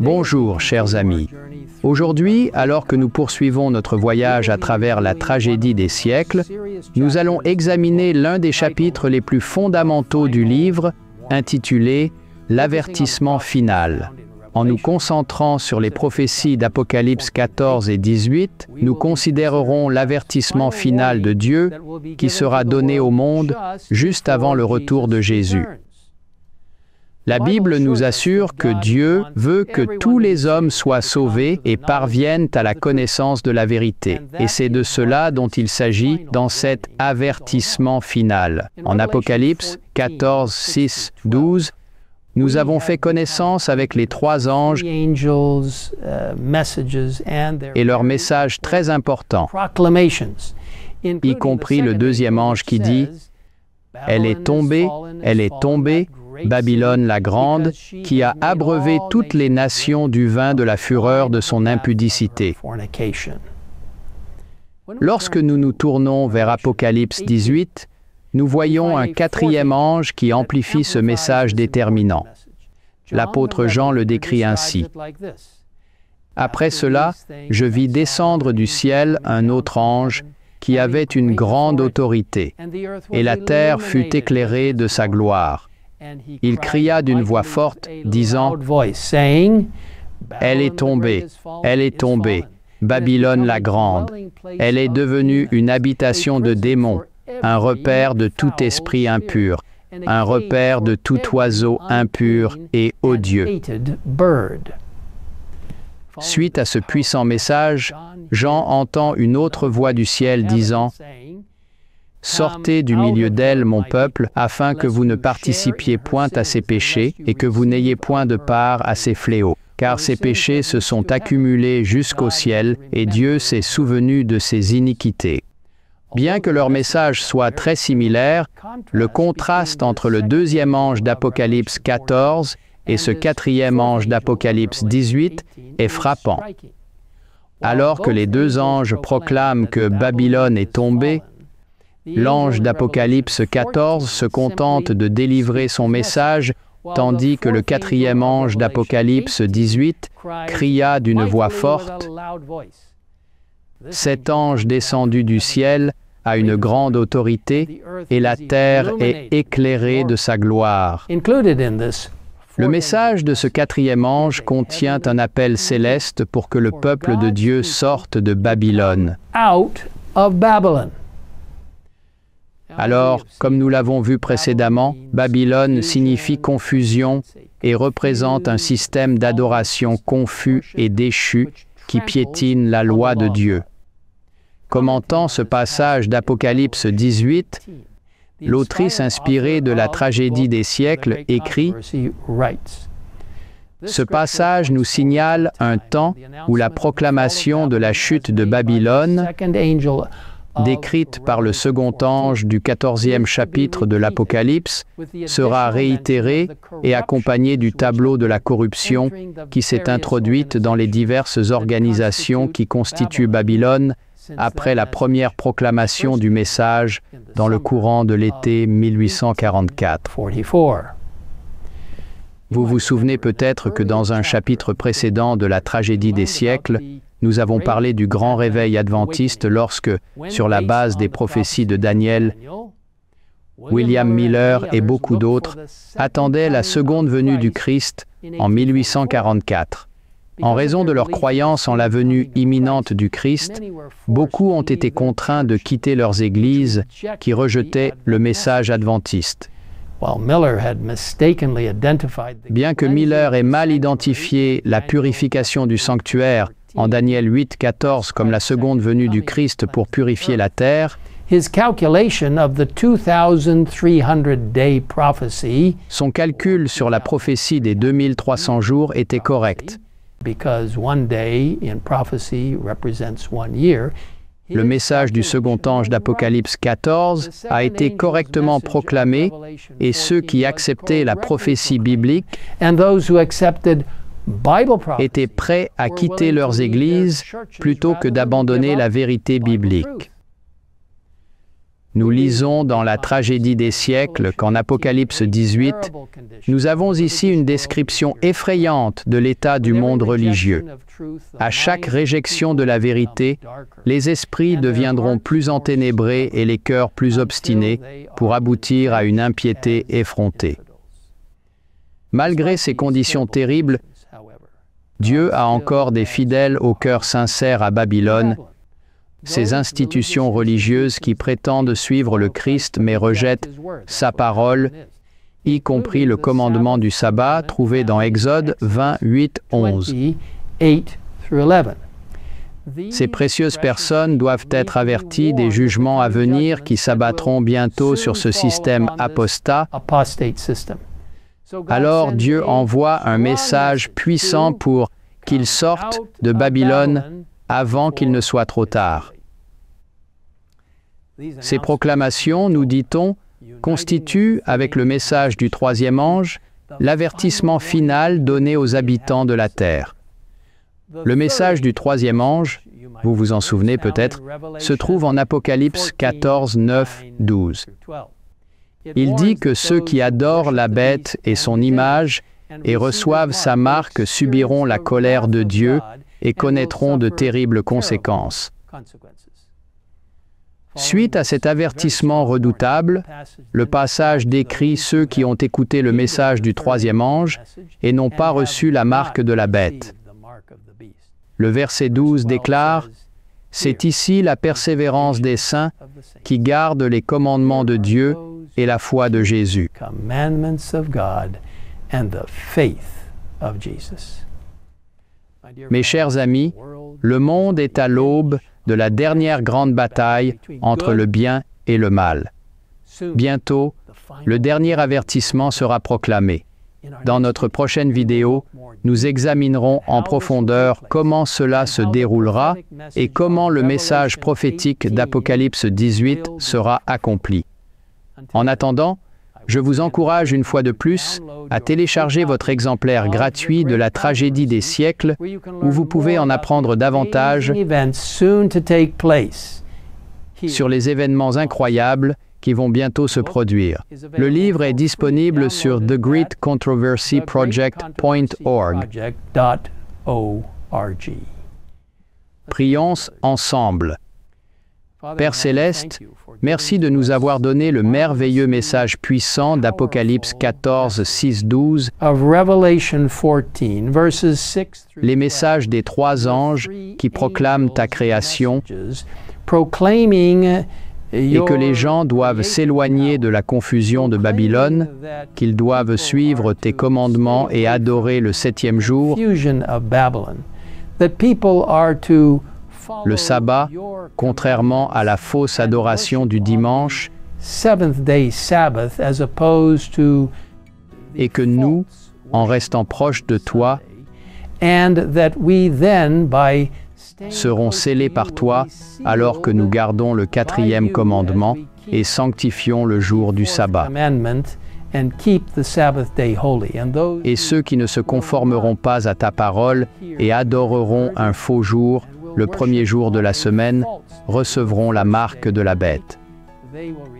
Bonjour chers amis. Aujourd'hui, alors que nous poursuivons notre voyage à travers la tragédie des siècles, nous allons examiner l'un des chapitres les plus fondamentaux du livre, intitulé L'avertissement final. En nous concentrant sur les prophéties d'Apocalypse 14 et 18, nous considérerons l'avertissement final de Dieu qui sera donné au monde juste avant le retour de Jésus. La Bible nous assure que Dieu veut que tous les hommes soient sauvés et parviennent à la connaissance de la vérité. Et c'est de cela dont il s'agit dans cet avertissement final. En Apocalypse 14, 6, 12, nous avons fait connaissance avec les trois anges uh, et leurs messages très importants, y compris le deuxième ange qui dit, Elle est tombée, elle est tombée, Babylone la Grande, qui a abreuvé toutes les nations du vin de la fureur de son impudicité. Lorsque nous nous tournons vers Apocalypse 18, nous voyons un quatrième ange qui amplifie ce message déterminant. L'apôtre Jean le décrit ainsi. Après cela, je vis descendre du ciel un autre ange qui avait une grande autorité, et la terre fut éclairée de sa gloire. Il cria d'une voix forte, disant, Elle est tombée, elle est tombée, Babylone la grande. Elle est devenue une habitation de démons, un repère de tout esprit impur, un repère de tout oiseau impur et odieux. Suite à ce puissant message, Jean entend une autre voix du ciel disant, Sortez du um, milieu d'elle, mon peuple, afin que vous ne participiez point à ses péchés et que vous n'ayez point de part à ses fléaux. Car ses péchés se sont accumulés jusqu'au ciel, et Dieu s'est souvenu de ses iniquités. Bien que leur message soit très similaire, le contraste entre le deuxième ange d'Apocalypse 14 et ce quatrième ange d'Apocalypse 18 est frappant. Alors que les deux anges proclament que Babylone est tombée, L'ange d'Apocalypse 14 se contente de délivrer son message, tandis que le quatrième ange d'Apocalypse 18 cria d'une voix forte. Cet ange descendu du ciel a une grande autorité et la terre est éclairée de sa gloire. Le message de ce quatrième ange contient un appel céleste pour que le peuple de Dieu sorte de Babylone. Alors, comme nous l'avons vu précédemment, Babylone signifie confusion et représente un système d'adoration confus et déchu qui piétine la loi de Dieu. Commentant ce passage d'Apocalypse 18, l'autrice inspirée de la tragédie des siècles écrit ce passage nous signale un temps où la proclamation de la chute de Babylone décrite par le second ange du 14e chapitre de l'Apocalypse, sera réitérée et accompagnée du tableau de la corruption qui s'est introduite dans les diverses organisations qui constituent Babylone après la première proclamation du message dans le courant de l'été 1844. Vous vous souvenez peut-être que dans un chapitre précédent de la tragédie des siècles, nous avons parlé du grand réveil adventiste lorsque, sur la base des prophéties de Daniel, William Miller et beaucoup d'autres attendaient la seconde venue du Christ en 1844. En raison de leur croyance en la venue imminente du Christ, beaucoup ont été contraints de quitter leurs églises qui rejetaient le message adventiste. Bien que Miller ait mal identifié la purification du sanctuaire en Daniel 8.14 comme la seconde venue du Christ pour purifier la terre, son calcul sur la prophétie des 2300 jours était correct. Le message du second ange d'Apocalypse 14 a été correctement proclamé et ceux qui acceptaient la prophétie biblique étaient prêts à quitter leurs églises plutôt que d'abandonner la vérité biblique. Nous lisons dans la tragédie des siècles qu'en Apocalypse 18, nous avons ici une description effrayante de l'état du monde religieux. À chaque réjection de la vérité, les esprits deviendront plus enténébrés et les cœurs plus obstinés pour aboutir à une impiété effrontée. Malgré ces conditions terribles, Dieu a encore des fidèles au cœur sincère à Babylone, ces institutions religieuses qui prétendent suivre le Christ mais rejettent sa parole, y compris le commandement du sabbat trouvé dans Exode 20, 11. Ces précieuses personnes doivent être averties des jugements à venir qui s'abattront bientôt sur ce système apostat. Alors Dieu envoie un message puissant pour qu'ils sortent de Babylone avant qu'il ne soit trop tard. Ces proclamations, nous dit-on, constituent, avec le message du troisième ange, l'avertissement final donné aux habitants de la terre. Le message du troisième ange, vous vous en souvenez peut-être, se trouve en Apocalypse 14, 9, 12. Il dit que ceux qui adorent la bête et son image et reçoivent sa marque subiront la colère de Dieu et connaîtront de terribles conséquences. Suite à cet avertissement redoutable, le passage décrit ceux qui ont écouté le message du troisième ange et n'ont pas reçu la marque de la bête. Le verset 12 déclare, C'est ici la persévérance des saints qui gardent les commandements de Dieu et la foi de Jésus. Mes chers amis, le monde est à l'aube de la dernière grande bataille entre le bien et le mal. Bientôt, le dernier avertissement sera proclamé. Dans notre prochaine vidéo, nous examinerons en profondeur comment cela se déroulera et comment le message prophétique d'Apocalypse 18 sera accompli. En attendant, je vous encourage une fois de plus à télécharger votre exemplaire gratuit de la tragédie des siècles où vous pouvez en apprendre davantage sur les événements incroyables qui vont bientôt se produire. Le livre est disponible sur thegreatcontroversyproject.org. Prions ensemble. Père céleste, merci de nous avoir donné le merveilleux message puissant d'Apocalypse 14, 6, 12, les messages des trois anges qui proclament ta création et que les gens doivent s'éloigner de la confusion de Babylone, qu'ils doivent suivre tes commandements et adorer le septième jour, le sabbat, contrairement à la fausse adoration du dimanche, et que nous, en restant proches de toi, serons scellés par toi alors que nous gardons le quatrième commandement et sanctifions le jour du sabbat. Et ceux qui ne se conformeront pas à ta parole et adoreront un faux jour le premier jour de la semaine, recevront la marque de la bête.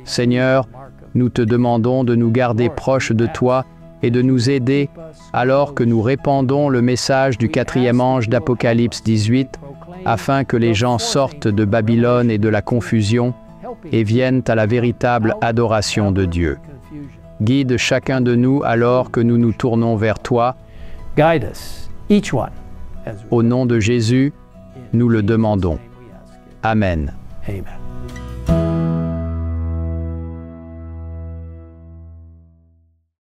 Seigneur, nous te demandons de nous garder proches de toi et de nous aider alors que nous répandons le message du quatrième ange d'Apocalypse 18, afin que les gens sortent de Babylone et de la confusion et viennent à la véritable adoration de Dieu. Guide chacun de nous alors que nous nous tournons vers toi. Au nom de Jésus, nous le demandons. Amen.